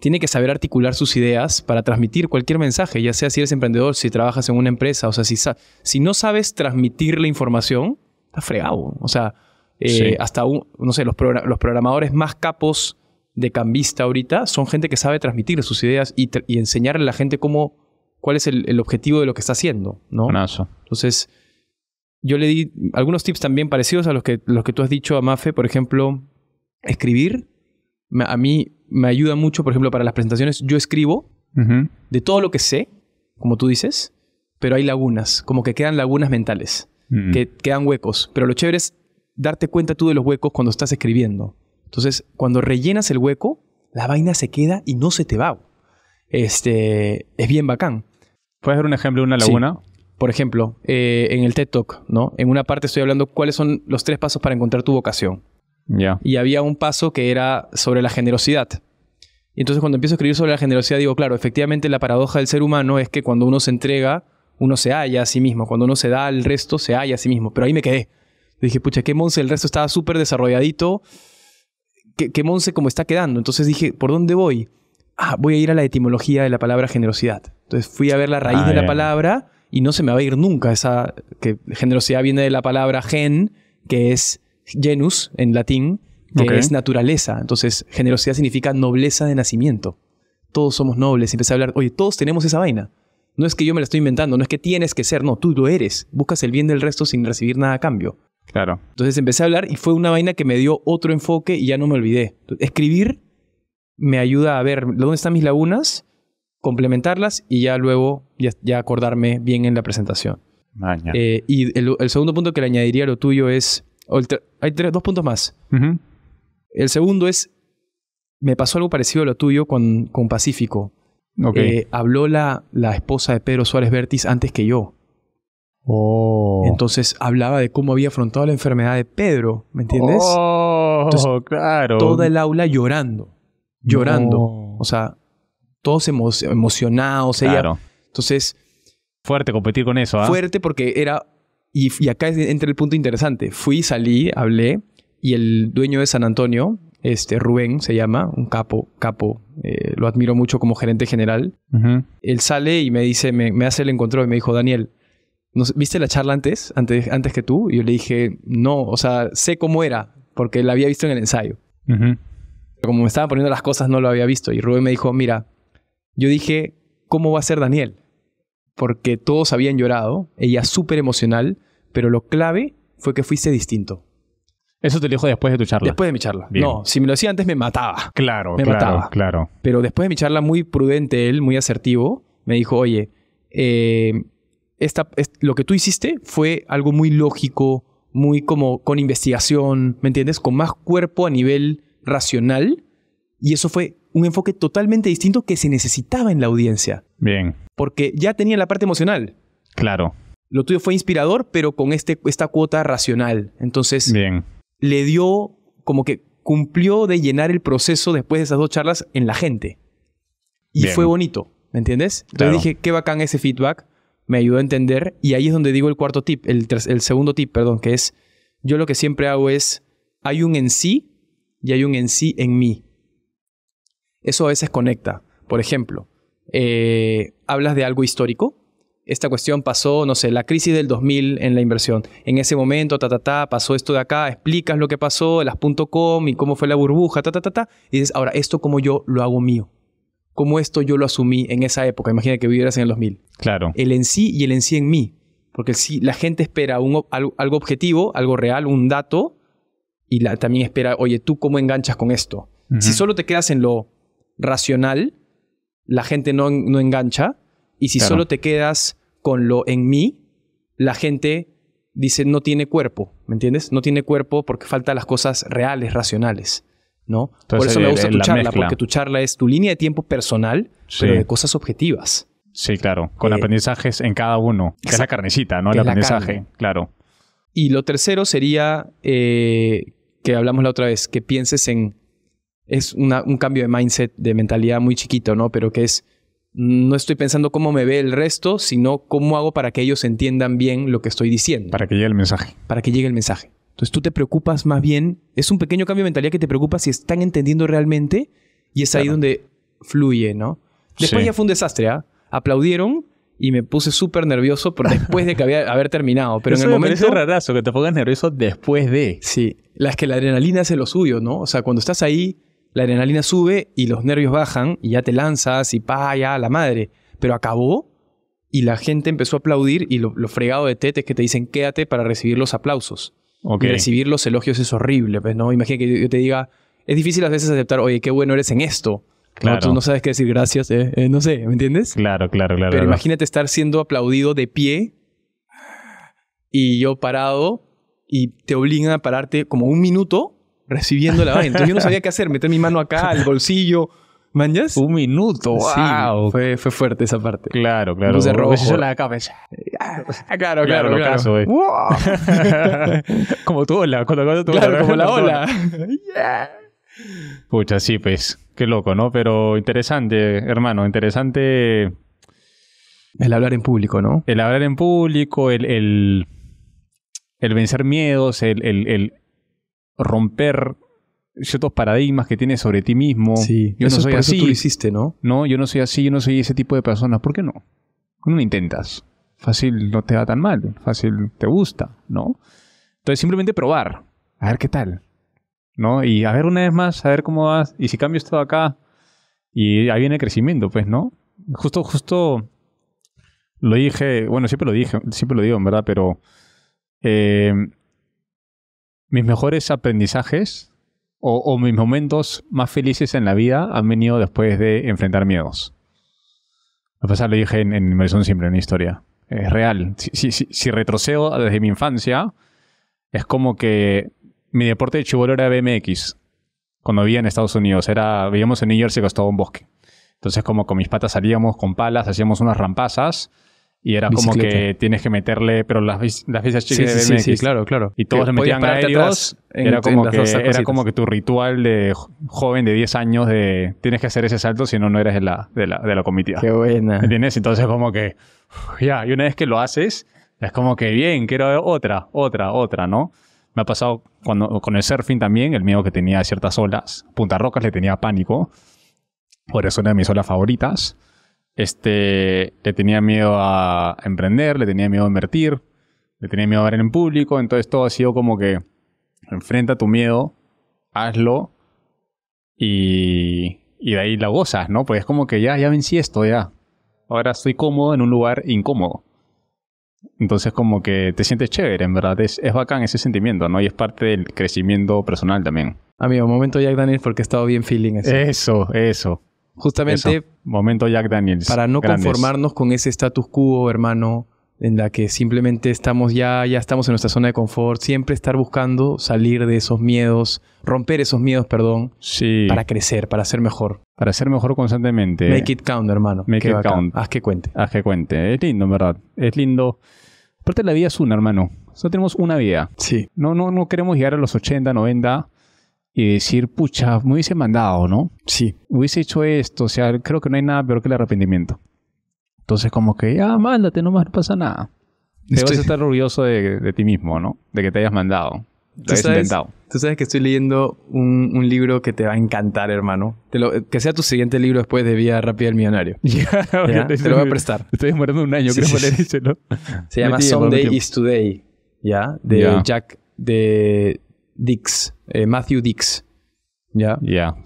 tiene que saber articular sus ideas para transmitir cualquier mensaje, ya sea si eres emprendedor, si trabajas en una empresa, o sea, si, si no sabes transmitir la información, estás fregado. O sea, eh, hasta, un, no sé, los, programadores más capos de cambista ahorita son gente que sabe transmitir sus ideas y, enseñarle a la gente cómo, cuál es el, objetivo de lo que está haciendo, ¿no? Entonces, yo le di algunos tips también parecidos a los que, los que tú has dicho a Mafe, por ejemplo, escribir a mí me ayuda mucho, por ejemplo, para las presentaciones, yo escribo de todo lo que sé, como tú dices, pero hay lagunas, como que quedan lagunas mentales, mm. que quedan huecos, pero lo chévere es darte cuenta tú de los huecos cuando estás escribiendo. Entonces, cuando rellenas el hueco, la vaina se queda y no se te va. Este, es bien bacán. ¿Puedes dar un ejemplo de una laguna? Por ejemplo, eh, en el TED Talk, ¿no? En una parte estoy hablando cuáles son los tres pasos para encontrar tu vocación. Y había un paso que era sobre la generosidad. Y entonces cuando empiezo a escribir sobre la generosidad digo, claro, efectivamente la paradoja del ser humano es que cuando uno se entrega, uno se halla a sí mismo. Cuando uno se da al resto, se halla a sí mismo. Pero ahí me quedé. dije, pucha, qué monse, el resto estaba súper desarrolladito. ¿Qué, qué monse como está quedando. Entonces dije, ¿por dónde voy? Ah, voy a ir a la etimología de la palabra generosidad. Entonces fui a ver la raíz ah, de la palabra y no se me va a ir nunca esa que generosidad viene de la palabra gen, que es genus en latín, que es naturaleza. Entonces, generosidad significa nobleza de nacimiento. Todos somos nobles. empecé a hablar, oye, todos tenemos esa vaina. No es que yo me la estoy inventando, no es que tienes que ser, no, tú lo eres. Buscas el bien del resto sin recibir nada a cambio. Claro. Entonces empecé a hablar y fue una vaina que me dio otro enfoque y ya no me olvidé. Escribir me ayuda a ver dónde están mis lagunas, complementarlas y ya luego ya, acordarme bien en la presentación. Ah, eh, y el, el, segundo punto que le añadiría a lo tuyo es hay dos puntos más. El segundo es, me pasó algo parecido a lo tuyo con, con Pacífico. Eh, habló la, la, esposa de Pedro Suárez Vértiz antes que yo. Oh. Entonces hablaba de cómo había afrontado la enfermedad de Pedro, ¿me entiendes? Oh, claro. el aula llorando, llorando. O sea, todos emocionados. Claro. Entonces. Fuerte competir con eso, ¿ah? Fuerte porque era y, acá entra el punto interesante. Fui, salí, hablé y el dueño de San Antonio, este Rubén se llama, un capo, capo, eh, lo admiro mucho como gerente general. Él sale y me dice, me, hace el encuentro y me dijo, Daniel, ¿viste la charla antes, antes, que tú? Y yo le dije, no, o sea, sé cómo era, porque la había visto en el ensayo. Como me estaba poniendo las cosas, no lo había visto. Y Rubén me dijo, mira, yo dije, ¿cómo va a ser Daniel? porque todos habían llorado, ella súper emocional, pero lo clave fue que fuiste distinto. Eso te lo dijo después de tu charla. Después de mi charla. No, si me lo decía antes me mataba. Claro, me claro, mataba. claro. Pero después de mi charla, muy prudente él, muy asertivo, me dijo, oye, eh, esta, lo que tú hiciste fue algo muy lógico, muy como con investigación, ¿me entiendes? Con más cuerpo a nivel racional. Y eso fue un enfoque totalmente distinto que se necesitaba en la audiencia. Bien. Porque ya tenía la parte emocional. Claro. Lo tuyo fue inspirador, pero con este, esta cuota racional. Entonces, Bien. le dio como que cumplió de llenar el proceso después de esas dos charlas en la gente. Y fue bonito, ¿me entiendes? Entonces dije, qué bacán ese feedback, me ayudó a entender. Y ahí es donde digo el cuarto tip, el, el segundo tip, perdón, que es, yo lo que siempre hago es, hay un en sí y hay un en sí en mí. Eso a veces conecta. Por ejemplo, eh, hablas de algo histórico. Esta cuestión pasó, no sé, la crisis del 2000 en la inversión. En ese momento, ta, ta, ta, pasó esto de acá, explicas lo que pasó, las .com y cómo fue la burbuja, ta, ta, ta, ta. Y dices, ahora, esto como yo lo hago mío. Como esto yo lo asumí en esa época. Imagina que vivieras en el 2000. Claro. El en sí y el en sí en mí. Porque si la gente espera un, algo, objetivo, algo real, un dato, y la, también espera, oye, ¿tú cómo enganchas con esto? Si solo te quedas en lo racional, la gente no, no engancha. Y si solo te quedas con lo en mí, la gente dice no tiene cuerpo, ¿me entiendes? No tiene cuerpo porque faltan las cosas reales, racionales, ¿no? Por eso me gusta tu charla, porque tu charla es tu línea de tiempo personal, pero de cosas objetivas. Sí, claro, con eh, aprendizajes en cada uno, que es la carnecita, ¿no? El aprendizaje, claro. Y lo tercero sería, eh, que hablamos la otra vez, que pienses en es una, un cambio de mindset, de mentalidad muy chiquito, ¿no? Pero que es, no estoy pensando cómo me ve el resto, sino cómo hago para que ellos entiendan bien lo que estoy diciendo. Para que llegue el mensaje. Para que llegue el mensaje. Entonces tú te preocupas más bien, es un pequeño cambio de mentalidad que te preocupa si están entendiendo realmente y es ahí donde fluye, ¿no? Después ya fue un desastre, ¿ah? Aplaudieron, y me puse súper nervioso después de que había haber terminado. Pero en el momento. Es rarazo que te pongas nervioso después de. Sí, las que la adrenalina hace lo suyo, ¿no? O sea, cuando estás ahí la adrenalina sube y los nervios bajan y ya te lanzas y pa, ya, la madre. Pero acabó y la gente empezó a aplaudir y lo, fregado de tete es que te dicen quédate para recibir los aplausos. recibir los elogios es horrible, pues, ¿no? Imagina que yo te diga, es difícil a veces aceptar, oye, qué bueno eres en esto. Claro. No, tú no sabes qué decir gracias, eh, eh, no sé, ¿me entiendes? Claro, claro, claro. Pero imagínate estar siendo aplaudido de pie y yo parado y te obligan a pararte como un minuto recibiendo la Entonces yo no sabía qué hacer, meter mi mano acá, al bolsillo. ¿Manjas? Un minuto, wow. fue, fuerte esa parte. Claro, claro. rojo. Yo la cabeza. Ah, claro, claro, claro. Eh. como tu ola, cuando, tu Claro, como la ola. Pucha, sí, pues. Qué loco, ¿no? Pero interesante, hermano, interesante. El hablar en público, ¿no? El hablar en público, el, el, vencer miedos, el romper ciertos paradigmas que tienes sobre ti mismo. yo no soy así. tú hiciste, ¿no? No, yo no soy así, yo no soy ese tipo de personas. ¿Por qué no? No lo intentas. Fácil no te va tan mal, fácil te gusta, ¿no? Entonces simplemente probar, a ver qué tal, ¿no? Y a ver una vez más, a ver cómo vas, y si cambio esto acá, y ahí viene el crecimiento, pues, ¿no? Justo, justo lo dije, bueno, siempre lo dije, siempre lo digo, en verdad, pero eh, mis mejores aprendizajes o, mis momentos más felices en la vida han venido después de enfrentar miedos. Lo pasado lo dije en, en Inversión Siempre, en una historia. Es real. Si, si, retrocedo desde mi infancia, es como que mi deporte de chivolo era BMX. Cuando vivía en Estados Unidos, era, vivíamos en New Jersey, costaba un bosque. Entonces, como con mis patas salíamos con palas, hacíamos unas rampazas y era como que tienes que meterle, pero las, las chicas sí, claro, claro. Y todos le metían a era, como que, era como que tu ritual de joven de 10 años de tienes que hacer ese salto si no, no eres de la, de la, comitiva. Qué buena. ¿Entiendes? Entonces como que, ya, y una vez que lo haces, es como que bien, quiero otra, otra, otra, ¿no? Me ha pasado cuando, con el surfing también, el miedo que tenía a ciertas olas. Punta Rocas le tenía pánico. Por eso una de mis olas favoritas este, le tenía miedo a emprender, le tenía miedo a invertir, le tenía miedo a ver en público, entonces todo ha sido como que enfrenta tu miedo, hazlo y, de ahí la gozas, ¿no? Pues es como que ya, ya vencí esto, ya. Ahora estoy cómodo en un lugar incómodo. Entonces como que te sientes chévere, en verdad, es, es bacán ese sentimiento, ¿no? Y es parte del crecimiento personal también. Amigo, momento Jack Daniel porque he estado bien feeling. Eso, eso. Justamente. Momento Jack Daniels. Para no conformarnos con ese status quo, hermano, en la que simplemente estamos ya, ya estamos en nuestra zona de confort. Siempre estar buscando salir de esos miedos, romper esos miedos, perdón. Para crecer, para ser mejor. Para ser mejor constantemente. Make it count, hermano. Make it count. Haz que cuente. Haz que cuente. Es lindo, en verdad. Es lindo. Aparte, la vida es una, hermano. Solo tenemos una vida. Sí. No, no, no queremos llegar a los 80, 90 y decir, pucha, me hubiese mandado, ¿no? Sí. Hubiese hecho esto, o sea, creo que no hay nada peor que el arrepentimiento. Entonces, como que, ya, mándate, no más pasa nada. Te vas a estar orgulloso de, ti mismo, ¿no? De que te hayas mandado. Te hayas sabes, Tú sabes que estoy leyendo un, libro que te va a encantar, hermano. que sea tu siguiente libro después de Vía Rápida del Millonario. ¿Ya? Te, lo voy a prestar. Estoy demorando un año, creo, sí, sí. ¿no? Se llama Someday is Today, ¿ya? De Jack de Dix. Eh, Matthew Dix. Ya. Ya.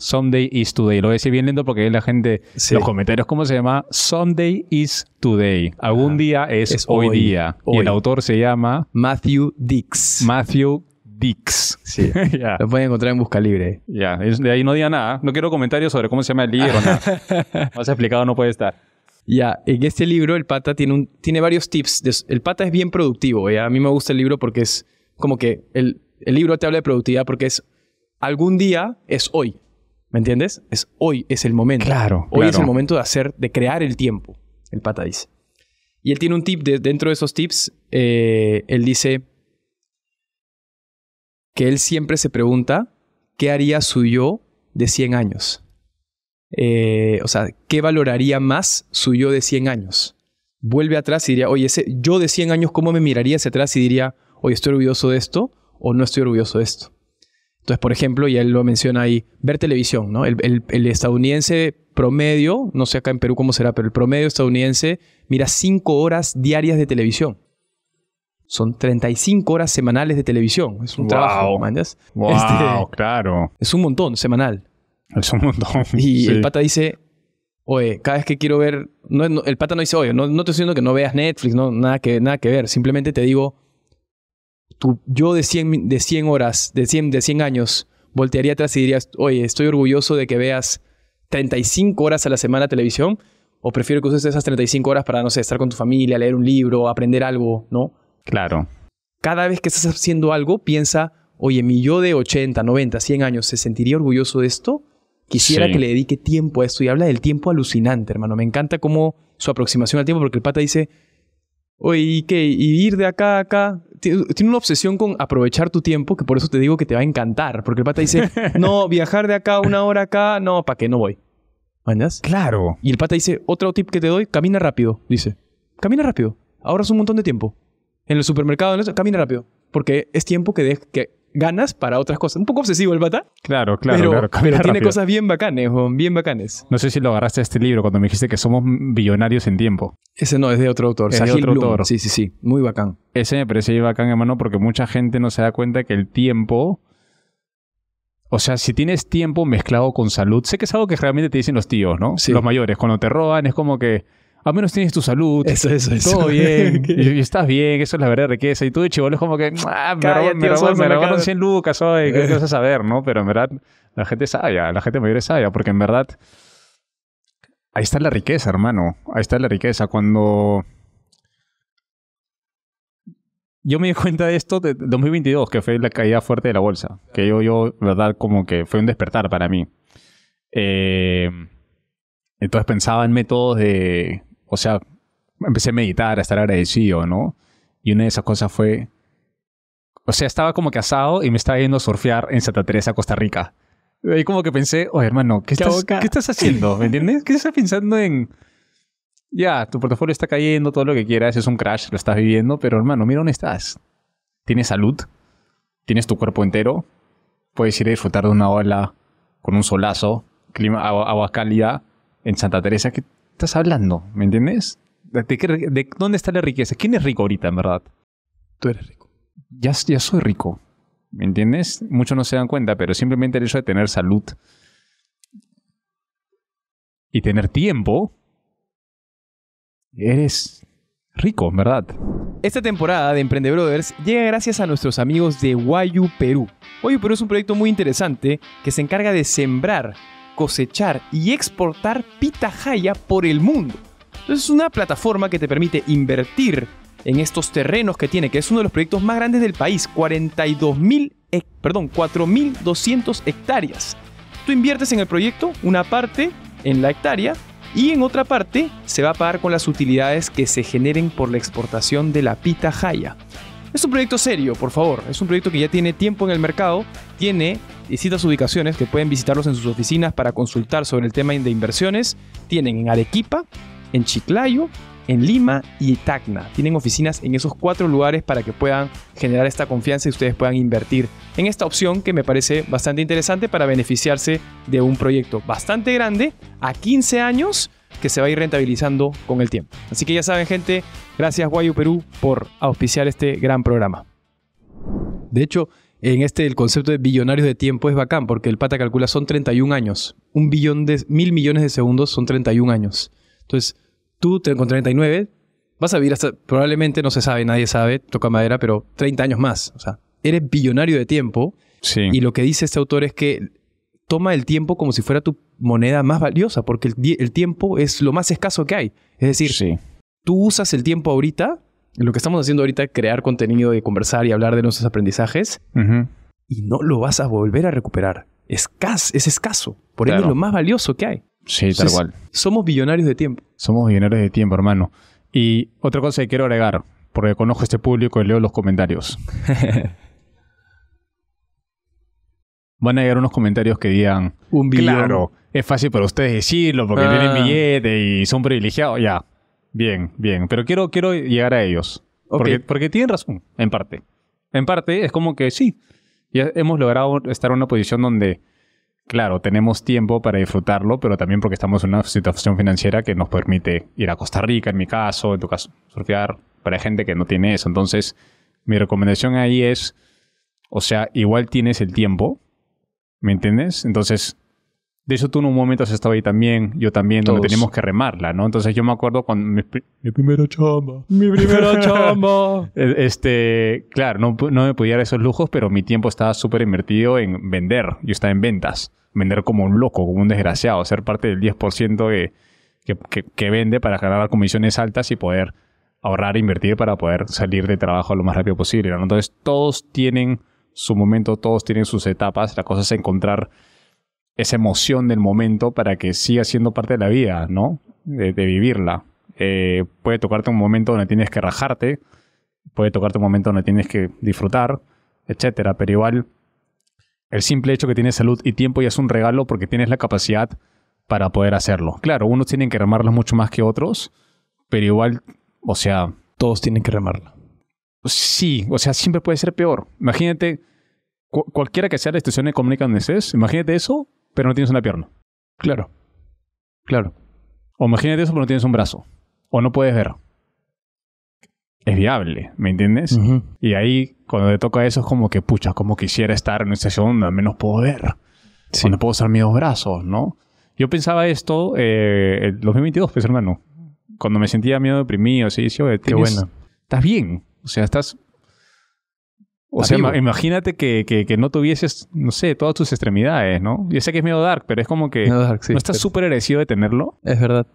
is today. Lo voy a decir bien lento porque la gente. Los comentarios, ¿cómo se llama? Sunday is today. Algún ah, día es, hoy, día. Y el autor se llama. Matthew Dix. Matthew Dix. Sí. Lo pueden encontrar en Busca Libre. Ya. De ahí no diga nada. No quiero comentarios sobre cómo se llama el libro. nada. Más explicado no puede estar. Ya, en este libro el pata tiene, un, tiene varios tips. El pata es bien productivo, A mí me gusta el libro porque es como que el, el libro te habla de productividad porque es algún día es hoy. ¿Me entiendes? Es hoy es el momento. Claro. Hoy es el momento de hacer, de crear el tiempo, el pata dice. Y él tiene un tip, dentro de esos tips, eh, él dice que él siempre se pregunta qué haría su yo de 100 años. Eh, o sea, ¿qué valoraría más su yo de 100 años? Vuelve atrás y diría, oye, ese yo de 100 años, ¿cómo me miraría hacia atrás y diría, oye, estoy orgulloso de esto? o no estoy orgulloso de esto. Entonces, por ejemplo, y él lo menciona ahí, ver televisión, ¿no? El, estadounidense promedio, no sé acá en Perú cómo será, pero el promedio estadounidense mira cinco horas diarias de televisión. Son 35 horas semanales de televisión. Es un trabajo, Wow, este, claro. Es un montón semanal. Es un montón. Y el pata dice, oye, cada vez que quiero ver, el pata no dice, oye, no, te estoy diciendo que no veas Netflix, no, nada, que, nada que ver, simplemente te digo, yo de 100, de horas, de 100, de años, voltearía atrás y dirías, oye, estoy orgulloso de que veas 35 horas a la semana televisión, o prefiero que uses esas 35 horas para, no sé, estar con tu familia, leer un libro, aprender algo, ¿no? Claro. Cada vez que estás haciendo algo, piensa, oye, mi yo de 80, 90, 100 años, ¿se sentiría orgulloso de esto? Quisiera que le dedique tiempo a esto y habla del tiempo alucinante, hermano. Me encanta cómo su aproximación al tiempo, porque el pata dice, Oye, ¿y qué? ¿Y ir de acá a acá? Tiene una obsesión con aprovechar tu tiempo, que por eso te digo que te va a encantar. Porque el pata dice, no, viajar de acá una hora acá, no, ¿para qué? No voy. ¿Mañas? Claro. Y el pata dice, otro tip que te doy, camina rápido, dice. Camina rápido. Ahora es un montón de tiempo. En el supermercado, camina rápido. Porque es tiempo que, de, que ganas para otras cosas. Un poco obsesivo el pata. Claro, claro. claro, pero tiene cosas bien bacanes, bien bacanes. No sé si lo agarraste a este libro cuando me dijiste que somos billonarios en tiempo. Ese no, es de otro autor. Es de otro autor. Sí, sí, sí. Muy bacán. Ese me parece bacán, hermano, porque mucha gente no se da cuenta que el tiempo... O sea, si tienes tiempo mezclado con salud, sé que es algo que realmente te dicen los tíos, ¿no? Sí. Los mayores, cuando te roban es como que al menos tienes tu salud. Eso, eso, Todo bien. y, estás bien, eso es la verdadera riqueza. Y tú de chivolo es como que, me robaron 100 lucas hoy, ¿qué vas a saber, no? Pero en verdad, la gente sabe, la gente mayor es sabia, porque en verdad, ahí está la riqueza, hermano. Ahí está la riqueza. Cuando yo me di cuenta de esto de 2022, que fue la caída fuerte de la bolsa. Que yo, yo, verdad, como que fue un despertar para mí. Eh, entonces pensaba en métodos de o sea, empecé a meditar, a estar agradecido, ¿no? Y una de esas cosas fue, o sea, estaba como casado y me estaba yendo a surfear en Santa Teresa, Costa Rica. Y ahí como que pensé, oye, hermano, ¿qué, estás, haciendo? ¿Me entiendes? ¿Qué estás pensando en...? Ya, tu portafolio está cayendo, todo lo que quieras, es un crash, lo estás viviendo, pero hermano, mira dónde estás. Tienes salud, tienes tu cuerpo entero, puedes ir a disfrutar de una ola con un solazo, clima, agua, agua cálida en Santa Teresa, que estás hablando? ¿Me entiendes? ¿De, dónde está la riqueza? ¿Quién es rico ahorita, en verdad? Tú eres rico. Ya, ya soy rico. ¿Me entiendes? Muchos no se dan cuenta, pero simplemente el hecho de tener salud y tener tiempo, eres rico, en verdad. Esta temporada de Emprende Brothers llega gracias a nuestros amigos de Wayu Perú. Wayu Perú es un proyecto muy interesante que se encarga de sembrar cosechar y exportar pitahaya por el mundo. Entonces es una plataforma que te permite invertir en estos terrenos que tiene, que es uno de los proyectos más grandes del país, 42.000, perdón, 4.200 hectáreas. Tú inviertes en el proyecto una parte en la hectárea y en otra parte se va a pagar con las utilidades que se generen por la exportación de la pitahaya. Es un proyecto serio, por favor. Es un proyecto que ya tiene tiempo en el mercado, tiene distintas ubicaciones que pueden visitarlos en sus oficinas para consultar sobre el tema de inversiones. Tienen en Arequipa, en Chiclayo, en Lima y Tacna. Tienen oficinas en esos cuatro lugares para que puedan generar esta confianza y ustedes puedan invertir en esta opción que me parece bastante interesante para beneficiarse de un proyecto bastante grande a 15 años que se va a ir rentabilizando con el tiempo. Así que ya saben gente, gracias Guayu Perú por auspiciar este gran programa. De hecho, en este el concepto de billonario de tiempo es bacán porque el pata calcula son 31 años. Un billón de mil millones de segundos son 31 años. Entonces, tú te, con 39 vas a vivir hasta probablemente no se sabe, nadie sabe, toca madera, pero 30 años más, o sea, eres billonario de tiempo. Sí. Y lo que dice este autor es que toma el tiempo como si fuera tu moneda más valiosa, porque el, tiempo es lo más escaso que hay. Es decir, tú usas el tiempo ahorita, lo que estamos haciendo ahorita, crear contenido y conversar y hablar de nuestros aprendizajes, y no lo vas a volver a recuperar. es escaso. Por eso es lo más valioso que hay. Sí, tal cual. Somos billonarios de tiempo. Somos billonarios de tiempo, hermano. Y otra cosa que quiero agregar, porque conozco este público y leo los comentarios. van a llegar unos comentarios que digan, un claro, es fácil para ustedes decirlo porque ah. tienen billete y son privilegiados, ya, bien, bien, pero quiero, quiero llegar a ellos, porque, porque tienen razón, en parte. En parte es como que sí, ya hemos logrado estar en una posición donde, claro, tenemos tiempo para disfrutarlo, pero también porque estamos en una situación financiera que nos permite ir a Costa Rica, en mi caso, en tu caso, surfear, para gente que no tiene eso. Entonces, mi recomendación ahí es, o sea, igual tienes el tiempo, ¿Me entiendes? Entonces, de eso tú en un momento has estado ahí también, yo también, donde tenemos que remarla, ¿no? Entonces yo me acuerdo cuando... Mi, mi primera chamba. Mi primera chamba. E-, este, claro, no, no, me podía dar esos lujos, pero mi tiempo estaba súper invertido en vender. Yo estaba en ventas. Vender como un loco, como un desgraciado. Ser parte del 10% que, que, que, vende para ganar comisiones altas y poder ahorrar, e invertir para poder salir de trabajo lo más rápido posible. ¿no? Entonces todos tienen su momento, todos tienen sus etapas, la cosa es encontrar esa emoción del momento para que siga siendo parte de la vida, ¿no? De, vivirla. Eh, puede tocarte un momento donde tienes que rajarte, puede tocarte un momento donde tienes que disfrutar, etcétera, pero igual el simple hecho que tienes salud y tiempo ya es un regalo porque tienes la capacidad para poder hacerlo. Claro, unos tienen que remarlo mucho más que otros, pero igual, o sea... Todos tienen que remarla. Pues sí, o sea, siempre puede ser peor. Imagínate, cualquiera que sea la de comunicación donde estés, imagínate eso, pero no tienes una pierna. Claro, claro. O imagínate eso, pero no tienes un brazo. O no puedes ver. Es viable, ¿me entiendes? Y ahí, cuando te toca eso, es como que, pucha, como quisiera estar en una institución donde al menos puedo ver. si no puedo usar mis dos brazos, ¿no? Yo pensaba esto eh, el 2022, pues hermano. Cuando me sentía miedo deprimido, así ¿sí? decía, Qué bueno. ¿Estás bien? O sea, estás... O sea, imagínate que, que, no tuvieses, no sé, todas tus extremidades, ¿no? Yo sé que es medio dark, pero es como que... Dark, sí, no estás súper agradecido de tenerlo. Es verdad.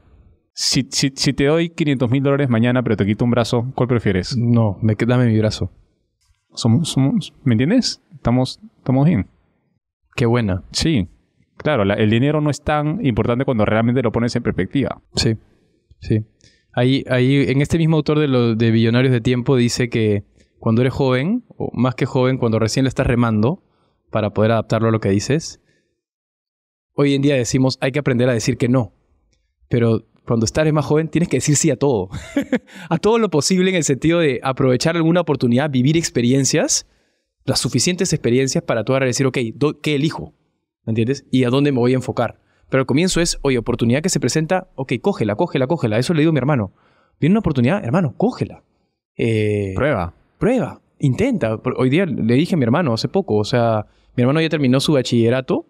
Si, si, te doy 500 mil dólares mañana, pero te quito un brazo, ¿cuál prefieres? No, dame mi brazo. Somos, ¿Me entiendes? Estamos, estamos bien. Qué buena. Sí. Claro, el dinero no es tan importante cuando realmente lo pones en perspectiva. Sí, sí. Ahí, en este mismo autor de, lo, de Billonarios de Tiempo dice que cuando eres joven, o más que joven, cuando recién le estás remando para poder adaptarlo a lo que dices, hoy en día decimos hay que aprender a decir que no. Pero cuando estás más joven tienes que decir sí a todo. a todo lo posible en el sentido de aprovechar alguna oportunidad, vivir experiencias, las suficientes experiencias para tú decir, ok, ¿qué elijo? ¿Me entiendes? ¿Y a dónde me voy a enfocar? Pero el comienzo es, oye, oportunidad que se presenta, ok, cógela, cógela, cógela. Eso le digo a mi hermano. Viene una oportunidad, hermano, cógela. Eh, prueba. Prueba. Intenta. Hoy día le dije a mi hermano hace poco, o sea, mi hermano ya terminó su bachillerato.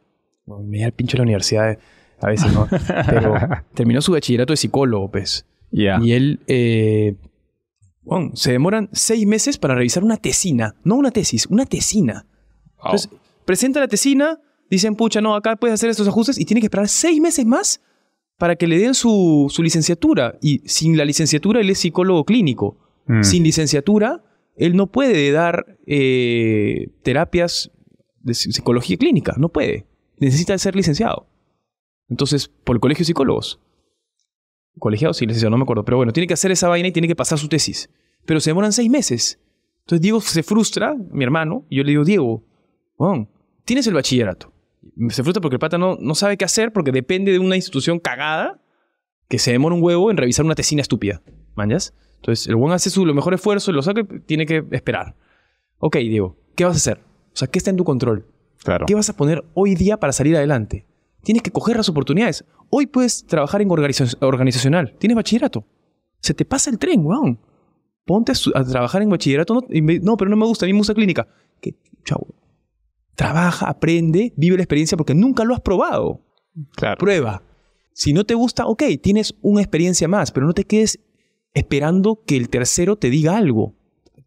Me da el pincho de la universidad, eh, a veces no. Pero terminó su bachillerato de psicólogo, pues. Y él, eh, bueno, se demoran seis meses para revisar una tesina. No una tesis, una tesina. Entonces, presenta la tesina, dicen, pucha, no, acá puedes hacer estos ajustes y tiene que esperar seis meses más para que le den su, licenciatura. Y sin la licenciatura él es psicólogo clínico. Mm. Sin licenciatura él no puede dar eh, terapias de psicología clínica, no puede. Necesita ser licenciado. Entonces, por el colegio de psicólogos. colegiado sí, licenciado, no me acuerdo. Pero bueno, tiene que hacer esa vaina y tiene que pasar su tesis. Pero se demoran seis meses. Entonces Diego se frustra, mi hermano, y yo le digo, Diego, tienes el bachillerato. Se frustra porque el pata no, no sabe qué hacer porque depende de una institución cagada que se demora un huevo en revisar una tesina estúpida. ¿Mañas? Entonces, el buen hace su lo mejor esfuerzo, y lo saca, tiene que esperar. Ok, Diego, ¿qué vas a hacer? O sea, ¿qué está en tu control? Claro. ¿Qué vas a poner hoy día para salir adelante? Tienes que coger las oportunidades. Hoy puedes trabajar en organizacional. Tienes bachillerato. Se te pasa el tren, weón. Ponte a, trabajar en bachillerato. No, pero no me gusta. A mí me gusta clínica. Que chau. Trabaja, aprende, vive la experiencia porque nunca lo has probado. Claro. Prueba. Si no te gusta, ok, tienes una experiencia más, pero no te quedes esperando que el tercero te diga algo.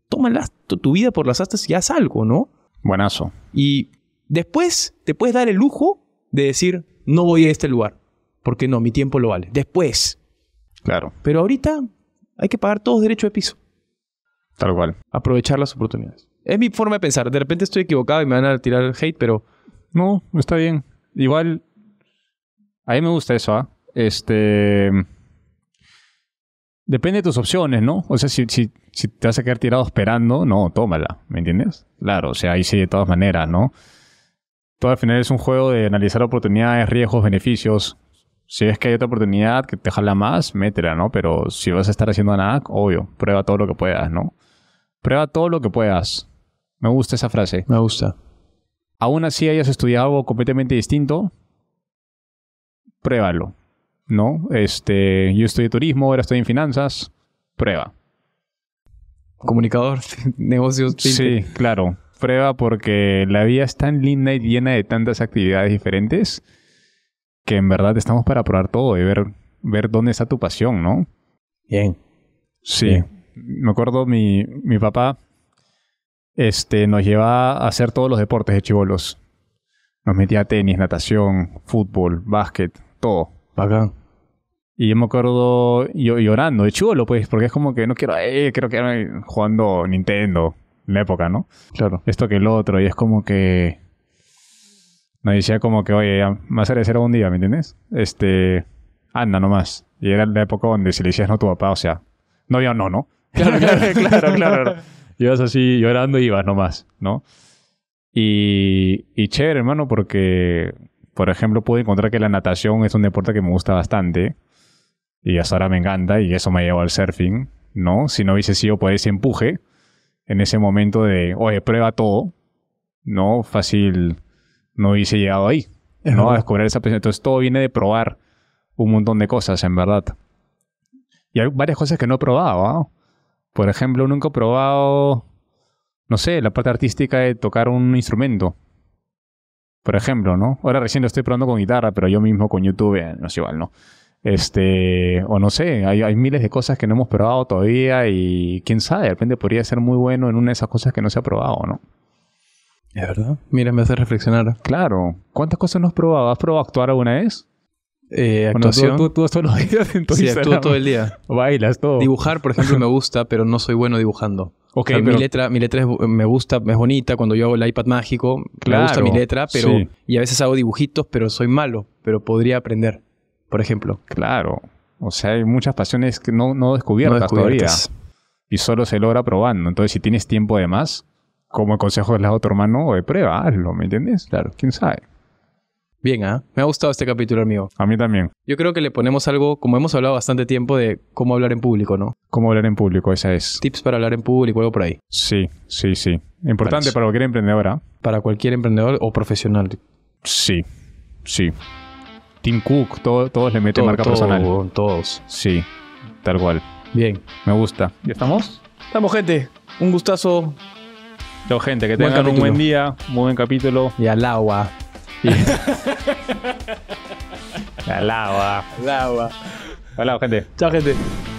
Toma tu, tu, vida por las astas y haz algo, ¿no? Buenazo. Y después te puedes dar el lujo de decir, no voy a este lugar, porque no, mi tiempo lo vale. Después. Claro. Pero ahorita hay que pagar todos derechos de piso. Tal cual. Aprovechar las oportunidades. Es mi forma de pensar. De repente estoy equivocado y me van a tirar el hate, pero. No, está bien. Igual. A mí me gusta eso, ¿ah? Este. Depende de tus opciones, ¿no? O sea, si, si, te vas a quedar tirado esperando, no, tómala, ¿me entiendes? Claro, o sea, ahí sí, de todas maneras, ¿no? Todo al final es un juego de analizar oportunidades, riesgos, beneficios. Si ves que hay otra oportunidad que te jala más, métela, ¿no? Pero si vas a estar haciendo nada, obvio, prueba todo lo que puedas, ¿no? Prueba todo lo que puedas. Me gusta esa frase. Me gusta. Aún así hayas estudiado algo completamente distinto, pruébalo. ¿No? Este, yo estudié turismo, ahora estoy en finanzas, prueba. Comunicador, negocios. Sí, claro. Prueba porque la vida es tan linda y llena de tantas actividades diferentes que en verdad estamos para probar todo y ver, ver dónde está tu pasión, ¿no? Bien. Sí. Me acuerdo mi papá este, nos lleva a hacer todos los deportes de chivolos. Nos metía tenis, natación, fútbol, básquet, todo. Bacán. Y yo me acuerdo yo, llorando de chivolo, pues, porque es como que no quiero, Creo que que jugando Nintendo en la época, ¿no? Claro. Esto que el otro, y es como que. Me decía como que, oye, me hace ser un día, ¿me entiendes? Este. Anda nomás. Y era la época donde si le decías no tu papá, o sea, no, había no, ¿no? Claro, claro, claro, claro ibas así llorando y ibas nomás, ¿no? Y, y chévere, hermano, porque, por ejemplo, pude encontrar que la natación es un deporte que me gusta bastante y hasta ahora me encanta y eso me llevó al surfing, ¿no? Si no hubiese sido por ese empuje, en ese momento de, oye, prueba todo, ¿no? Fácil, no hubiese llegado ahí, ¿no? A descubrir esa presión. Entonces todo viene de probar un montón de cosas, en verdad. Y hay varias cosas que no he probado, ¿no? ¿ah? Por ejemplo, nunca he probado, no sé, la parte artística de tocar un instrumento. Por ejemplo, ¿no? Ahora recién lo estoy probando con guitarra, pero yo mismo con YouTube, eh, no es igual, ¿no? Este, o no sé, hay, hay, miles de cosas que no hemos probado todavía y quién sabe, de repente podría ser muy bueno en una de esas cosas que no se ha probado, ¿no? Es verdad. Mira, me hace reflexionar. Claro. ¿Cuántas cosas no has probado? ¿Has probado actuar alguna vez? Eh, actuación. tú, todo el día. Bailas todo. Dibujar, por ejemplo, me gusta, pero no soy bueno dibujando. Ok mi, letra, mi letra me gusta, es bonita. Cuando yo hago el iPad mágico, me gusta mi letra, pero. Y a veces hago dibujitos, pero soy malo. Pero podría aprender, por ejemplo. Claro. O sea, hay muchas pasiones que no, no descubiertas, todavía. Y solo se logra probando. Entonces, si tienes tiempo de más, como el consejo de la otro hermano, de prueba, ¿me entiendes? Claro. ¿Quién sabe? Bien, ¿ah? Me ha gustado este capítulo, amigo. A mí también. Yo creo que le ponemos algo, como hemos hablado bastante tiempo, de cómo hablar en público, ¿no? Cómo hablar en público, esa es. Tips para hablar en público, algo por ahí. Sí, sí, sí. Importante para, cualquier emprendedora. ¿ah? Para cualquier emprendedor o profesional. Sí, sí. Tim Cook, todos le meten marca personal. Todos. Sí, tal cual. Bien. Me gusta. ¿Ya estamos? Estamos, gente. Un gustazo. Chao, gente. Que tengan un buen día, un buen capítulo. Y al agua. Al agua. Al agua. gente. Chao, gente.